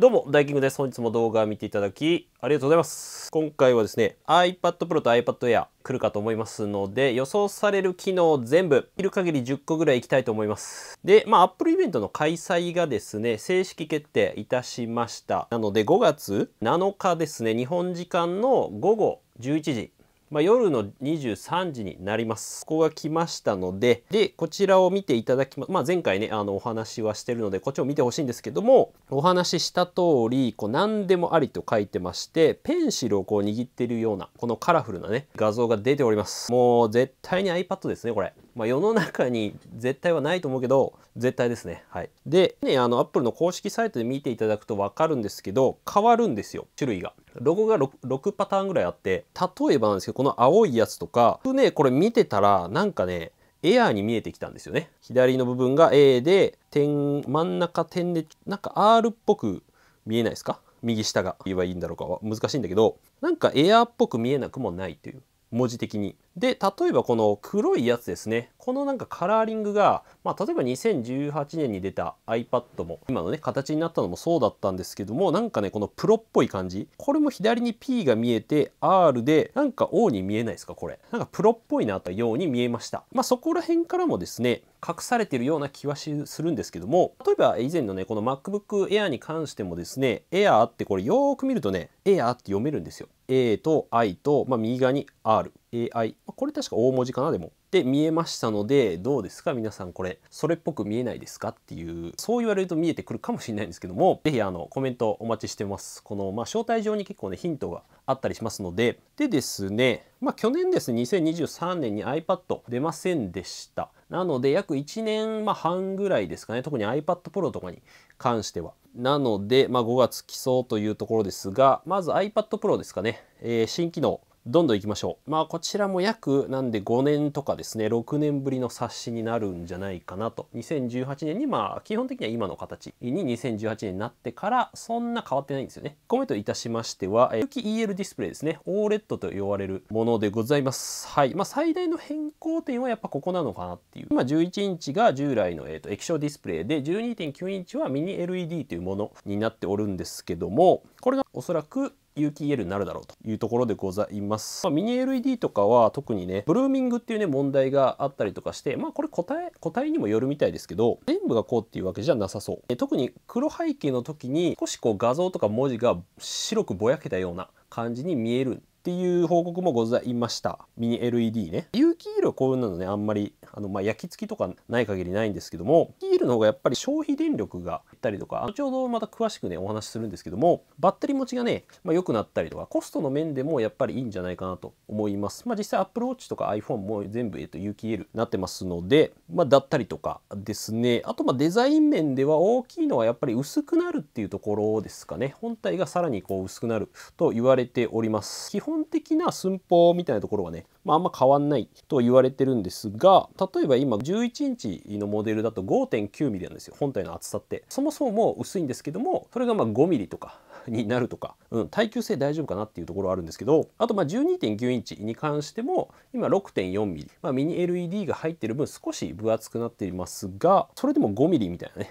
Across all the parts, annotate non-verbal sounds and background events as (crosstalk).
どうも、ダイキングです。本日も動画を見ていただき、ありがとうございます。今回はですね、iPad Pro と iPad Air 来るかと思いますので、予想される機能全部、見る限り10個ぐらいいきたいと思います。で、まあ、Apple イベントの開催がですね、正式決定いたしました。なので、5月7日ですね、日本時間の午後11時まあ、夜の23時になります。ここが来ましたので、で、こちらを見ていただきま、まあ、前回ね、あの、お話はしてるので、こっちを見てほしいんですけども、お話しした通り、こう、何でもありと書いてまして、ペンシルをこう握ってるような、このカラフルなね、画像が出ております。もう、絶対に iPad ですね、これ。まあ、世の中に絶対はないと思うけど絶対ですねはいでねあのアップルの公式サイトで見ていただくと分かるんですけど変わるんですよ種類がロゴが 6, 6パターンぐらいあって例えばなんですけどこの青いやつとか僕ねこれ見てたらなんかねエアーに見えてきたんですよね左の部分が A で点真ん中点でなんか R っぽく見えないですか右下が言えばいいんだろうかは難しいんだけどなんかエアーっぽく見えなくもないという文字的にで例えばこの黒いやつですねこのなんかカラーリングが、まあ、例えば2018年に出た iPad も今のね形になったのもそうだったんですけどもなんかねこのプロっぽい感じこれも左に P が見えて R でなんか O に見えないですかこれなんかプロっぽいなとように見えましたまあそこら辺からもですね隠されてるような気はするんですけども例えば以前のねこの MacBook Air に関してもですね Air ってこれよーく見るとね Air って読めるんですよ A と I と、まあ、右側に R AI、これ確か大文字かなでも。で見えましたのでどうですか皆さんこれそれっぽく見えないですかっていうそう言われると見えてくるかもしれないんですけども是非あのコメントお待ちしてます。このまあ招待状に結構ねヒントがあったりしますのででですねまあ去年ですね2023年に iPad 出ませんでした。なので約1年、半ぐらいですかね特に iPad Pro とかに関しては。なので、まあ、5月来そうというところですがまず iPad Pro ですかね、えー、新機能どんどんいきましょう。まあこちらも約なんで5年とかですね、6年ぶりの冊子になるんじゃないかなと。2018年にまあ基本的には今の形に2018年になってからそんな変わってないんですよね。コメントいたしましては、えー、EL ディスプレイですね。OLED と呼ばれるものでございます。はい。まあ最大の変更点はやっぱここなのかなっていう。今11インチが従来の、えと液晶ディスプレイで12.9インチはミニ LED というものになっておるんですけども、これがおそらく有機 EL になるだろうというところでございます、まあ、ミニ LED とかは特にねブルーミングっていうね問題があったりとかしてまあこれ個体個体にもよるみたいですけど全部がこうっていうわけじゃなさそうえ特に黒背景の時に少しこう画像とか文字が白くぼやけたような感じに見えるっていう報告もございましたミニ LED ね有機はこういうのねあんまりあの、まあ、焼き付きとかない限りないんですけどもキールの方がやっぱり消費電力が減ったりとか後ほどまた詳しくねお話しするんですけどもバッテリー持ちがね、まあ、良くなったりとかコストの面でもやっぱりいいんじゃないかなと思いますまあ実際 Apple Watch とか iPhone も全部、えっと、有機 L になってますのでまあだったりとかですねあとまあデザイン面では大きいのはやっぱり薄くなるっていうところですかね本体がさらにこう薄くなると言われております基本本的な寸法みたいなところはね、まあ、あんま変わんないと言われてるんですが例えば今11インチのモデルだと 5.9mm なんですよ本体の厚さってそもそももう薄いんですけどもそれがま 5mm とかになるとか、うん、耐久性大丈夫かなっていうところあるんですけどあとま12.9インチに関しても今 6.4mm、まあ、ミニ LED が入ってる分少し分厚くなっていますがそれでも 5mm みたいなね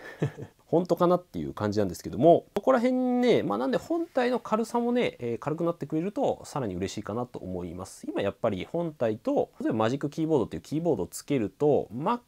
本当かなっていう感じなんですけどもここら辺ね、まあ、なんで本体の軽さもね、えー、軽くなってくれるとさらに嬉しいかなと思います今やっぱり本体と例えばマジックキーボードっていうキーボードをつけると MacBook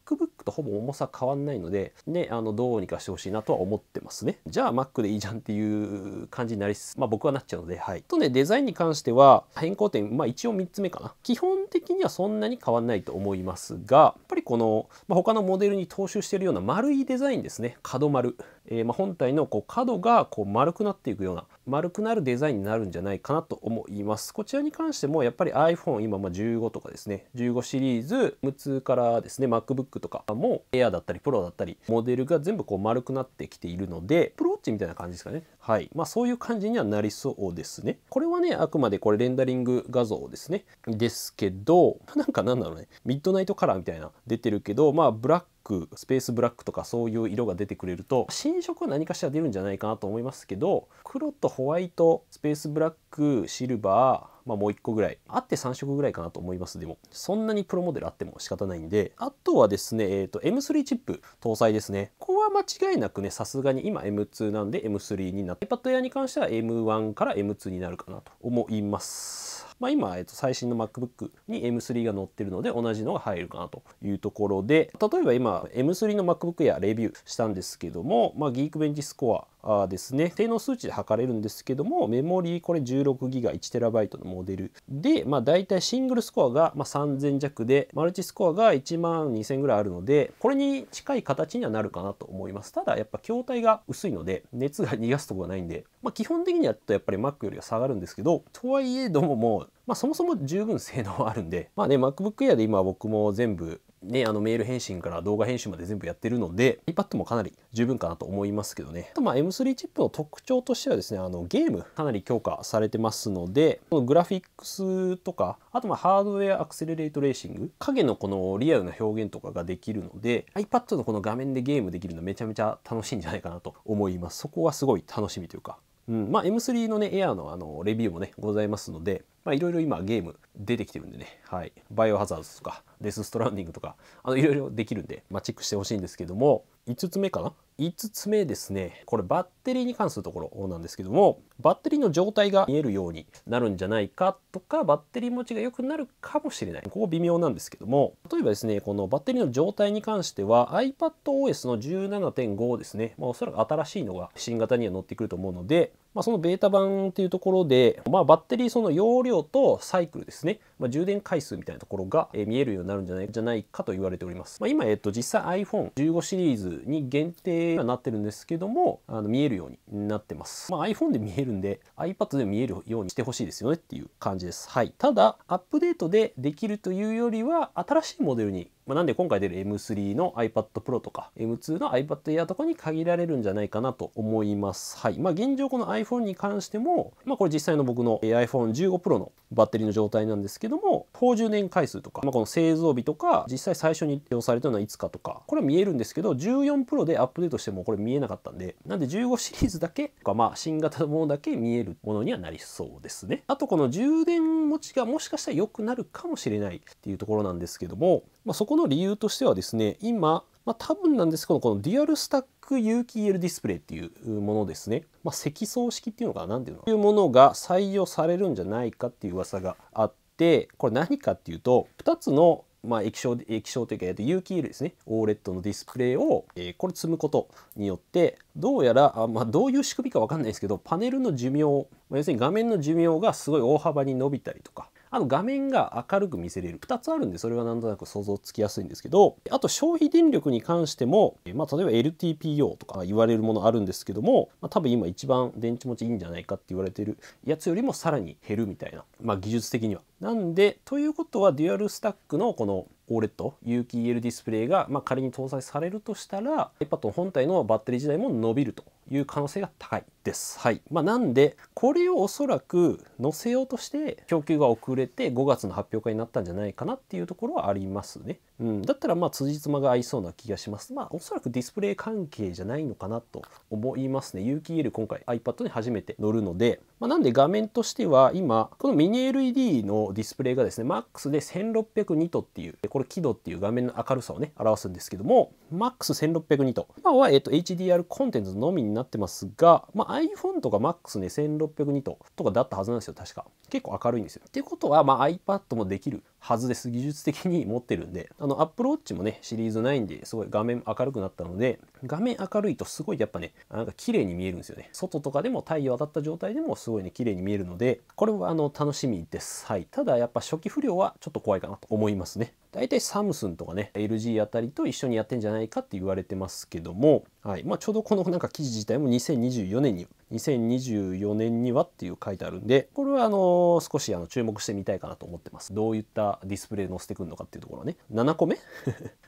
とほぼ重さ変わんないのでねあのどうにかしてほしいなとは思ってますねじゃあ Mac でいいじゃんっていう感じになりまあ僕はなっちゃうのではいとねデザインに関しては変更点まあ一応3つ目かな基本的にはそんなに変わんないと思いますがやっぱりこの、まあ、他のモデルに踏襲してるような丸いデザインですね角丸えー、ま本体のこう角がこう丸くなっていくような丸くなるデザインになるんじゃないかなと思いますこちらに関してもやっぱり iPhone 今ま15とかですね15シリーズ無痛からですね MacBook とかも Air だったり Pro だったりモデルが全部こう丸くなってきているのでプロウォッチみたいな感じですかねはいまあそういう感じにはなりそうですねこれはねあくまでこれレンダリング画像ですねですけどなんかなんだろうねミッドナイトカラーみたいな出てるけどまあブラッククスペースブラックとかそういう色が出てくれると新色は何かしら出るんじゃないかなと思いますけど黒とホワイトスペースブラックシルバー、まあ、もう1個ぐらいあって3色ぐらいかなと思いますでもそんなにプロモデルあっても仕方ないんであとはですね、えーと、M3 チップ搭載ですねここは間違いなくねさすがに今 M2 なんで M3 になって iPad Air に関しては M1 から M2 になるかなと思いますまあ、今、えっと、最新の MacBook に M3 が載ってるので同じのが入るかなというところで例えば今 M3 の MacBook やレビューしたんですけども、まあ、ギークベンチスコアですね性能数値で測れるんですけどもメモリーこれ10 16ギガ 1TB のモデルで、まあ、大体シングルスコアが、ま3000弱でマルチスコアが1万2000ぐらいあるのでこれに近い形にはなるかなと思いますただやっぱ筐体が薄いので熱が逃がすとこがないんで、まあ、基本的にはやっぱり Mac よりは下がるんですけどとはいえどももうまあ、そもそも十分性能はあるんで、まあね、MacBook Air で今僕も全部ね、あのメール返信から動画編集まで全部やってるので iPad もかなり十分かなと思いますけどね。あとまあ M3 チップの特徴としてはですねあのゲームかなり強化されてますのでこのグラフィックスとかあとまあハードウェアアクセレレートレーシング影のこのリアルな表現とかができるので iPad のこの画面でゲームできるのめちゃめちゃ楽しいんじゃないかなと思います。そこはすごい楽しみというか。うん、まあ M3 のね Air のあのレビューもねございますのでまあいろいろ今ゲーム出てきてるんでね、はい、バイオハザードとかデス・ストランディングとかあのいろいろできるんで、まあ、チェックしてほしいんですけども5つ目かな5つ目ですねこれバッテリーに関するところなんですけどもバッテリーの状態が見えるようになるんじゃないかとかバッテリー持ちが良くなるかもしれないここ微妙なんですけども例えばですねこのバッテリーの状態に関しては iPadOS の17.5ですね、まあ、おそらく新しいのが新型には乗ってくると思うのでまあ、そのベータ版っていうところで、まあ、バッテリーその容量とサイクルですね、まあ、充電回数みたいなところが見えるようになるんじゃないじゃないかと言われております。まあ、今、えっと、実際 iPhone15 シリーズに限定にはなってるんですけども、あの見えるようになってます。まあ、iPhone で見えるんで、iPad で見えるようにしてほしいですよねっていう感じです。はい。ただ、アップデートでできるというよりは、新しいモデルにまあ、なんで今回出る M3 の iPad Pro とか M2 の iPad Air とかに限られるんじゃないかなと思います。はい。まあ、現状この iPhone に関しても、まあ、これ実際の僕の iPhone15 Pro のバッテリーの状態なんですけども、高充電回数とか、まあ、この製造日とか、実際最初に利用されたのはいつかとか、これ見えるんですけど、14 Pro でアップデートしてもこれ見えなかったんで、なんで15シリーズだけとか、まあ、新型のものだけ見えるものにはなりそうですね。あとこの充電持ちがもしかしたら良くなるかもしれないっていうところなんですけども、まあ、そここの理由としてはですね今、まあ、多分なんですけどこのデュアルスタック有機 EL ディスプレイっていうものですね、まあ、積層式っていうのかな何ていうのというものが採用されるんじゃないかっていう噂があってこれ何かっていうと2つのまあ、液晶液晶というか有機 EL ですね OLED のディスプレイを、えー、これ積むことによってどうやらあ、まあ、どういう仕組みか分かんないですけどパネルの寿命、まあ、要するに画面の寿命がすごい大幅に伸びたりとかあと画面が明るく見せれる2つあるんでそれはなんとなく想像つきやすいんですけどあと消費電力に関しても、まあ、例えば LTPO とか言われるものあるんですけども、まあ、多分今一番電池持ちいいんじゃないかって言われてるやつよりもさらに減るみたいな、まあ、技術的には。なんでということはデュアルスタックのこの OLED 有機 EL ディスプレイが、まあ、仮に搭載されるとしたら iPad 本体のバッテリー自体も伸びるという可能性が高いです。はいまあ、なんでこれをおそらく載せようとして供給が遅れて5月の発表会になったんじゃないかなっていうところはありますね。うん、だったらまあ辻褄が合いそうな気がします。まあおそらくディスプレイ関係じゃないのかなと思いますね。有機 EL 今回 iPad に初めて乗るので、まあ、なんで画面としては今このミニ LED のディスプレイがですね MAX で1602トっていうこれ輝度っていう画面の明るさをね表すんですけども MAX1602 と今はえっと HDR コンテンツのみになってますが、まあ、iPhone とか MAX ね1602ととかだったはずなんですよ確か結構明るいんですよ。ってことはまあ iPad もできるはずです技術的に持ってるんであの Apple Watch もねシリーズ9ですごい画面明るくなったので画面明るいとすごいやっぱねなんか綺麗に見えるんですよね外とかでも太陽当たった状態でもすごいね綺麗に見えるのでこれはあの楽しみですはいただやっぱ初期不良はちょっと怖いかなと思いますね大体サムスンとかね LG あたりと一緒にやってんじゃないかって言われてますけども、はいまあ、ちょうどこのなんか記事自体も2024年に2024年にはっていう書いてあるんでこれはあの少しあの注目してみたいかなと思ってますどういったディスプレイ載せてくるのかっていうところね7個目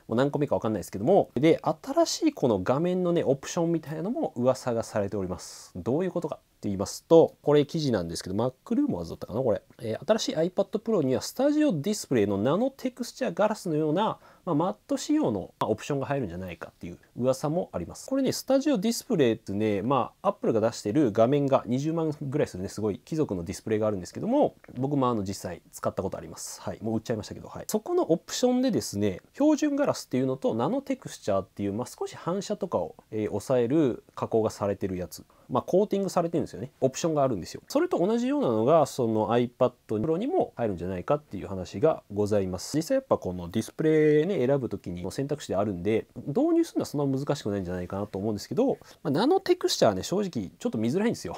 もう何個目かわかんないですけども、で、新しいこの画面のね、オプションみたいなのも噂がされております。どういうことか。って言いますと、これ記事なんですけど、MacRumors だったかな、これ。えー、新しい iPad Pro には、スタジオディスプレイのナノテクスチャーガラスのようなまあ、マット仕様のオプションが入るんじゃないかっていう噂もあります。これね、スタジオディスプレイってね、まあ、Apple が出してる画面が20万ぐらいするね、すごい貴族のディスプレイがあるんですけども、僕もあの実際使ったことあります。はい、もう売っちゃいましたけど、はい。そこのオプションでですね、標準ガラスっていうのとナノテクスチャーっていう、まあ、少し反射とかを、えー、抑える加工がされてるやつ。まあ、コーティングされてるんですよねオプションがあるんですよそれと同じようなのがその iPad Pro にも入るんじゃないかっていう話がございます実際やっぱこのディスプレイね選ぶ時にも選択肢であるんで導入するのはそんな難しくないんじゃないかなと思うんですけど、まあ、ナノテクスチャーね正直ちょっと見づらいんですよ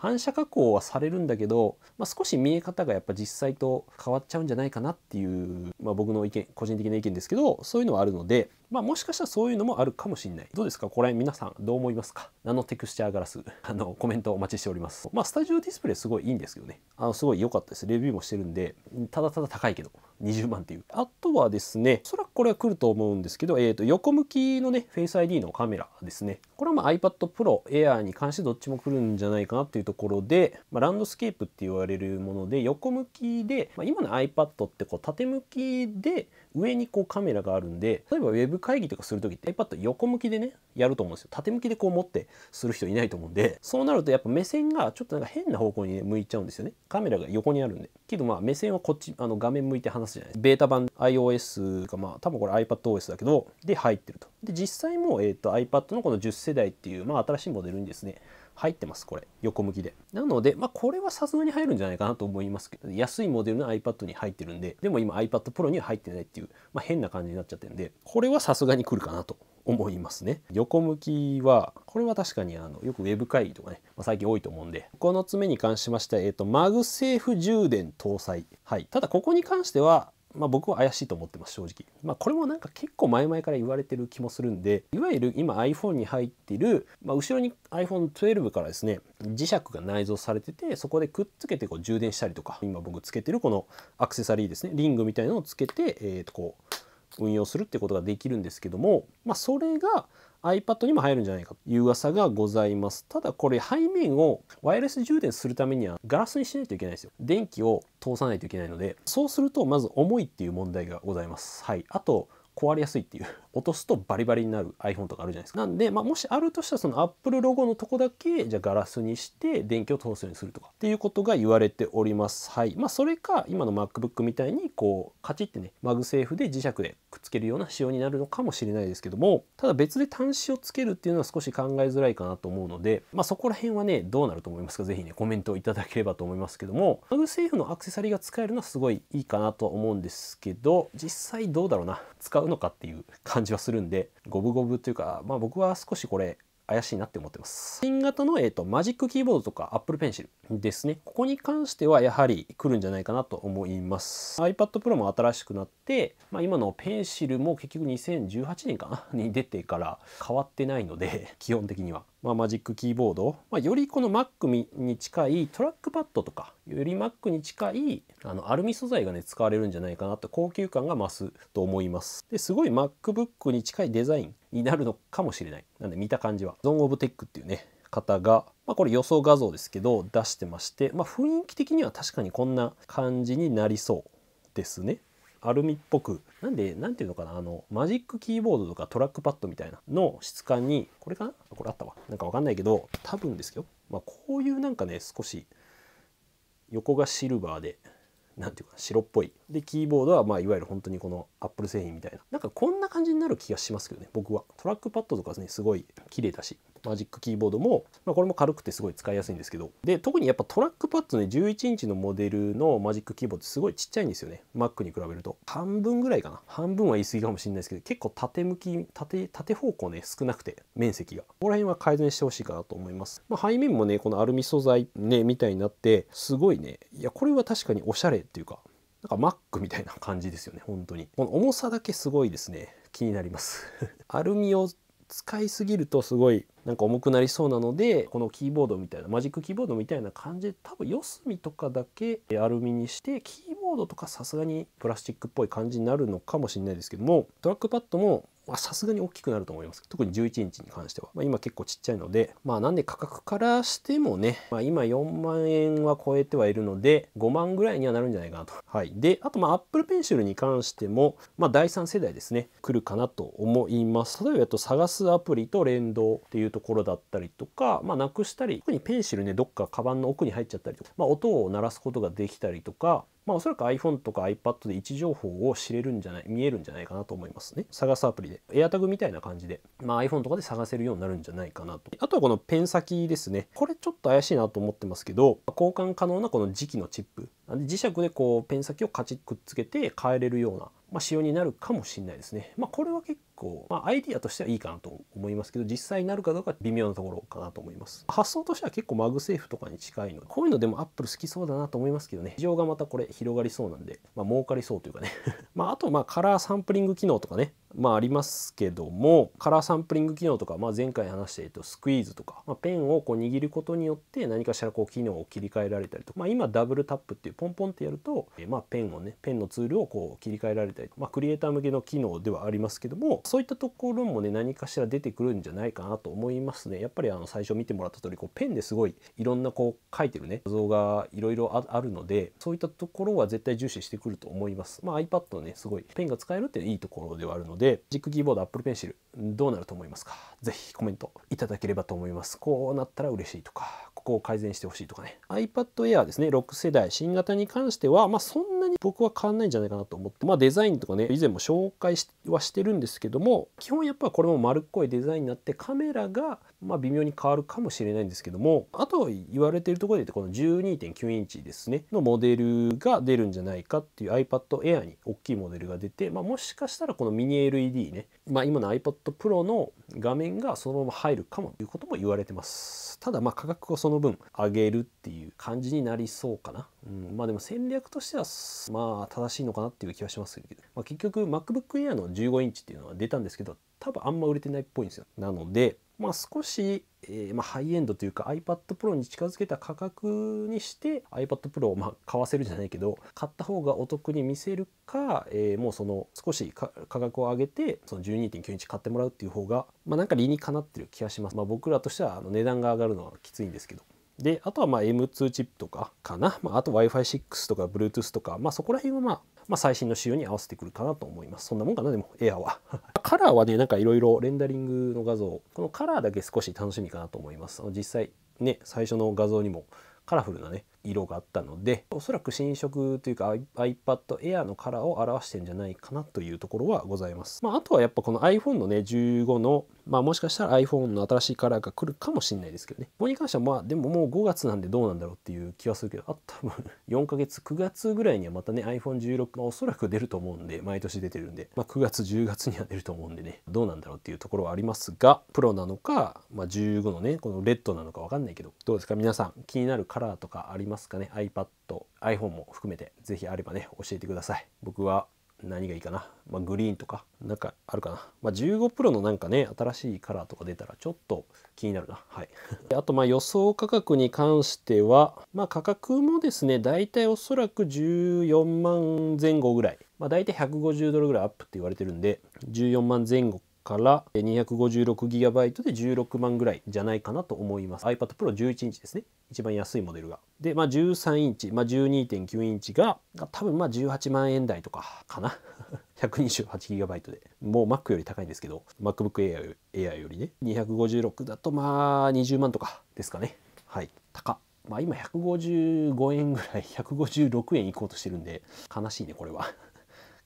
反射加工はされるんだけど、まあ、少し見え方がやっぱ実際と変わっちゃうんじゃないかなっていう、まあ、僕の意見個人的な意見ですけどそういうのはあるので、まあ、もしかしたらそういうのもあるかもしれないどうですかこれ皆さんどう思いますかナノテクスチャーガラス (laughs) あのコメントお待ちしておりますまあスタジオディスプレイすごいいいんですけどねあのすごい良かったですレビューもしてるんでただただ高いけど20万っていうあとはですねおそらくこれは来ると思うんですけど、えー、と横向きのねフェイス ID のカメラですねこれはまあ iPad Pro Air に関してどっちも来るんじゃないかなっていうところで、まあ、ランドスケープって言われるもので横向きで、まあ、今の iPad ってこう縦向きで上にこうカメラがあるんで例えば web 会議とかする時って iPad 横向きでねやると思うんですよ縦向きでこう持ってする人いないと思うんでそうなるとやっぱ目線がちょっとなんか変な方向に、ね、向いちゃうんですよねカメラが横にあるんでけどまあ目線はこっちあの画面向いて話すじゃないですかベータ版 iOS がまあ多分これ iPadOS だけどで入ってるとで実際も、えーと iPad のこの10世代っていう、まあ、新しいモデルにですね入ってますこれ横向きでなのでまあこれはさすがに入るんじゃないかなと思いますけど安いモデルの iPad に入ってるんででも今 iPad Pro には入ってないっていう、まあ、変な感じになっちゃってるんでこれはさすがに来るかなと思いますね横向きはこれは確かにあのよくウェブ会議とかね、まあ、最近多いと思うんでこの爪に関しましては、えーとマグセーフ充電搭載はいただここに関してはまあ、僕は怪しいと思ってます正直、まあ、これもなんか結構前々から言われてる気もするんでいわゆる今 iPhone に入っている、まあ、後ろに iPhone12 からですね磁石が内蔵されててそこでくっつけてこう充電したりとか今僕つけてるこのアクセサリーですねリングみたいなのをつけて、えー、とこう運用するってことができるんですけども、まあ、それが iPad にも入るんじゃないかという噂がございますただこれ背面をワイヤレス充電するためにはガラスにしないといけないですよ電気を通さないといけないのでそうするとまず重いっていう問題がございますはいあと壊れやすいっていう (laughs) 落とすとバリバリになる iPhone とかあるじゃないですかなんで、まあ、もしあるとしたらその Apple ロゴのとこだけじゃあガラスにして電気を通すようにするとかっていうことが言われておりますはいまあそれか今の MacBook みたいにこうカチッてねマグセーフで磁石でくっつけるような仕様になるのかもしれないですけどもただ別で端子をつけるっていうのは少し考えづらいかなと思うのでまあそこら辺はねどうなると思いますか是非ねコメントをいただければと思いますけどもマグセーフのアクセサリーが使えるのはすごいいいかなとは思うんですけど実際どうだろうな使うのかっていう感じはするんで五分五分というか、まあ、僕は少しこれ怪しいなって思ってます。新型の、えーと、とマジックキーボードとか Apple Pencil ですね。ここに関してはやはり来るんじゃないかなと思います。iPad Pro も新しくなって、まあ、今のペンシルも結局2018年かなに出てから変わってないので、基本的には。まあ、マジックキーボード、まあ、よりこの Mac に近いトラックパッドとかより Mac に近いあのアルミ素材がね使われるんじゃないかなと高級感が増すと思いますですごい MacBook に近いデザインになるのかもしれないなんで見た感じはゾン・オブ・テックっていうね方が、まあ、これ予想画像ですけど出してまして、まあ、雰囲気的には確かにこんな感じになりそうですねアルミっぽくなんで何ていうのかなあのマジックキーボードとかトラックパッドみたいなの質感にこれかなこれあったわなんかわかんないけど多分ですけど、まあ、こういうなんかね少し横がシルバーで何ていうかな白っぽいでキーボードはまあいわゆる本当にこのアップル製品みたいななんかこんな感じになる気がしますけどね僕はトラックパッドとかねすごい綺麗だしマジックキーボードも、まあ、これも軽くてすごい使いやすいんですけどで特にやっぱトラックパッドね11インチのモデルのマジックキーボードってすごいちっちゃいんですよね Mac に比べると半分ぐらいかな半分は言い過ぎかもしれないですけど結構縦向き縦縦方向ね少なくて面積がここら辺は改善してほしいかなと思います、まあ、背面もねこのアルミ素材ねみたいになってすごいねいやこれは確かにおしゃれっていうかなんか Mac みたいな感じですよね本当にこの重さだけすごいですね気になります (laughs) アルミを使いすぎるとすごいなんか重くなりそうなのでこのキーボードみたいなマジックキーボードみたいな感じで多分四隅とかだけアルミにしてキーボードとかさすがにプラスチックっぽい感じになるのかもしれないですけどもトラックパッドもさすがに大きくなると思います。特に11インチに関しては。まあ、今結構ちっちゃいので、まあなんで価格からしてもね、まあ今4万円は超えてはいるので、5万ぐらいにはなるんじゃないかなと。はい。で、あとまあ Apple Pencil に関しても、まあ第3世代ですね、来るかなと思います。例えばと探すアプリと連動っていうところだったりとか、まあなくしたり、特にペンシルね、どっかカバンの奥に入っちゃったりとか、まあ音を鳴らすことができたりとか、まあ、おそらく iPhone とか iPad で位置情報を知れるんじゃない、見えるんじゃないかなと思いますね。探すアプリで。AirTag みたいな感じで、まあ、iPhone とかで探せるようになるんじゃないかなと。あとはこのペン先ですね。これちょっと怪しいなと思ってますけど、交換可能なこの磁気のチップ。磁石でこうペン先をカチッくっつけて変えれるような、まあ、仕様になるかもしれないですね。まあ、これは結構、まあ、アイディアとしてはいいかなと思いますけど実際になるかどうか微妙なところかなと思います発想としては結構マグセーフとかに近いのでこういうのでもアップル好きそうだなと思いますけどね市場がまたこれ広がりそうなんで、まあ、儲かりそうというかね (laughs) まああとまあカラーサンプリング機能とかねまあ、ありますけどもカラーサンプリング機能とか、まあ、前回話しているスクイーズとか、まあ、ペンをこう握ることによって何かしらこう機能を切り替えられたりとか、まあ、今ダブルタップっていうポンポンってやると、まあ、ペンをねペンのツールをこう切り替えられたり、まあ、クリエイター向けの機能ではありますけどもそういったところもね何かしら出てくるんじゃないかなと思いますねやっぱりあの最初見てもらった通りこりペンですごいいろんなこう書いてるね画像がいろいろあるのでそういったところは絶対重視してくると思います。まあ、iPad ねすごいペンが使えるっていいところではあるのででジックキーボードアップルペンシル、どうなると思いますかぜひコメントいただければと思いますこうなったら嬉しいとかここを改善してほしいとかね iPad Air ですね6世代新型に関してはまあそんなに僕は変わんないんじゃないかなと思ってまあデザインとかね以前も紹介はしてるんですけども基本やっぱこれも丸っこいデザインになってカメラがまあ微妙に変わるかもしれないんですけどもあと言われてるところで言うとこの12.9インチですねのモデルが出るんじゃないかっていう iPad Air に大きいモデルが出てまあもしかしたらこのミニ LED ね、まあ、今の iPad Pro の画面がそのまま入るかもということも言われてますただまあ価格をその分上げるっていう感じになりそうかな、うん、まあでも戦略としてはまあ正しいのかなっていう気はしますけど、まあ、結局 MacBook Air の15インチっていうのは出たんですけど多分あんま売れてないっぽいんですよなのでまあ、少し、えー、まあ、ハイエンドというか iPad Pro に近づけた価格にして iPad Pro をま買わせるじゃないけど買った方がお得に見せるか、えー、もうその少し価格を上げてその12.9インチ買ってもらうっていう方が、まあ、なんか理にかなってる気がします。まあ、僕らとしてはあの値段が上がるのはきついんですけど。であとはまあ M2 チップとかかな、まあ、あと Wi-Fi6 とか Bluetooth とか、まあ、そこら辺はまあ、まあ、最新の仕様に合わせてくるかなと思います。そんなもんかなでもエアはカラーはね、なんかいろいろレンダリングの画像、このカラーだけ少し楽しみかなと思います。実際ね、最初の画像にもカラフルなね、色があったのでおそらく新色というか iPad Air のカラーを表してんじゃないかなというところはございます、まあ、あとはやっぱこの iPhone のね15のまあもしかしたら iPhone の新しいカラーが来るかもしれないですけどねここに関してはまあでももう5月なんでどうなんだろうっていう気はするけどあ多分4 (laughs) ヶ月9月ぐらいにはまたね iPhone16 まあ、おそらく出ると思うんで毎年出てるんで、まあ、9月10月には出ると思うんでねどうなんだろうっていうところはありますがプロなのか、まあ、15のねこのレッドなのか分かんないけどどうですか皆さん気になるカラーとかありますますかね iPad、iPhone も含めて是非あればね教えてください僕は何がいいかな、まあ、グリーンとかなんかあるかな、まあ、15 Pro のなんかね新しいカラーとか出たらちょっと気になるなはいあとまあ予想価格に関してはまあ価格もですね大体おそらく14万前後ぐらいまあ大体150ドルぐらいアップって言われてるんで14万前後から 256GB で16万ぐらいじゃないかなと思います iPad Pro11 インチですね一番安いモデルがで、まあ、13インチ、まあ、12.9インチが多分まあ18万円台とかかな 128GB (laughs) でもう Mac より高いんですけど MacBook Air よりね256だとまあ20万とかですかねはい高っまあ今155円ぐらい156円いこうとしてるんで悲しいねこれは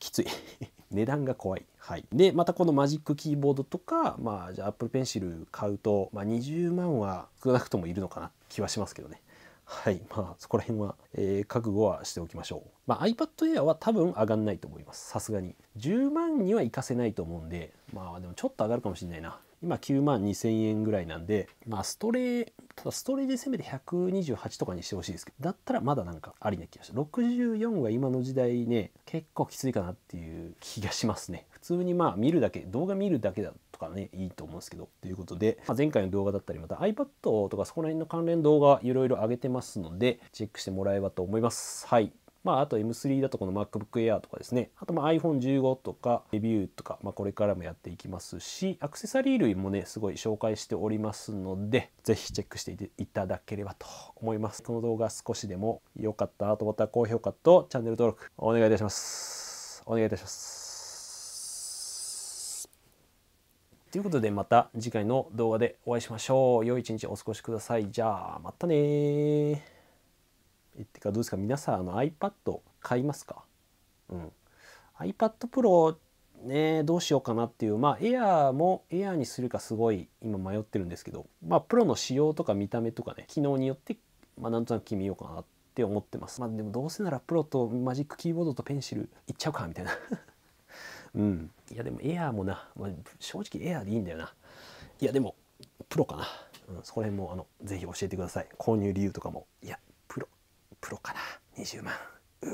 きつい (laughs) 値段が怖い。はい、でまたこのマジックキーボードとか、まあ、じゃあ Apple Pencil 買うと、まあ、20万は少なくともいるのかな気はしますけどね。はいまあそこら辺は、えー、覚悟はしておきましょう、まあ、iPad Air は多分上がんないと思いますさすがに10万にはいかせないと思うんでまあでもちょっと上がるかもしれないな今9万2000円ぐらいなんで、まあ、ストレただストレでせめて128とかにしてほしいですけどだったらまだなんかありな気がして64は今の時代ね結構きついかなっていう気がしますね普通にまあ見るだけ動画見るだけだとかねいいと思うんですけどということで、まあ、前回の動画だったりまた iPad とかそこら辺の関連動画いろいろ上げてますのでチェックしてもらえばと思いますはいまあ、あと M3 だとこの MacBook Air とかですね、あとまあ iPhone15 とかレビューとか、まあ、これからもやっていきますし、アクセサリー類もね、すごい紹介しておりますので、ぜひチェックしていただければと思います。この動画少しでも良かったなと思ったら高評価とチャンネル登録お願いいたします。お願いいたします。ということでまた次回の動画でお会いしましょう。良い一日お過ごしください。じゃあまたねってかどうですか皆さんあの iPad 買いますか、うん、iPad Pro ねどうしようかなっていうまあ Air も Air にするかすごい今迷ってるんですけどまあ Pro の仕様とか見た目とかね機能によってまあなんとなく決めようかなって思ってますまあでもどうせなら Pro とマジックキーボードとペンシルいっちゃうかみたいな (laughs) うんいやでも Air もな、まあ、正直 Air でいいんだよないやでも Pro かな、うん、そこら辺もあのぜひ教えてください購入理由とかもいやプロプロかな20万う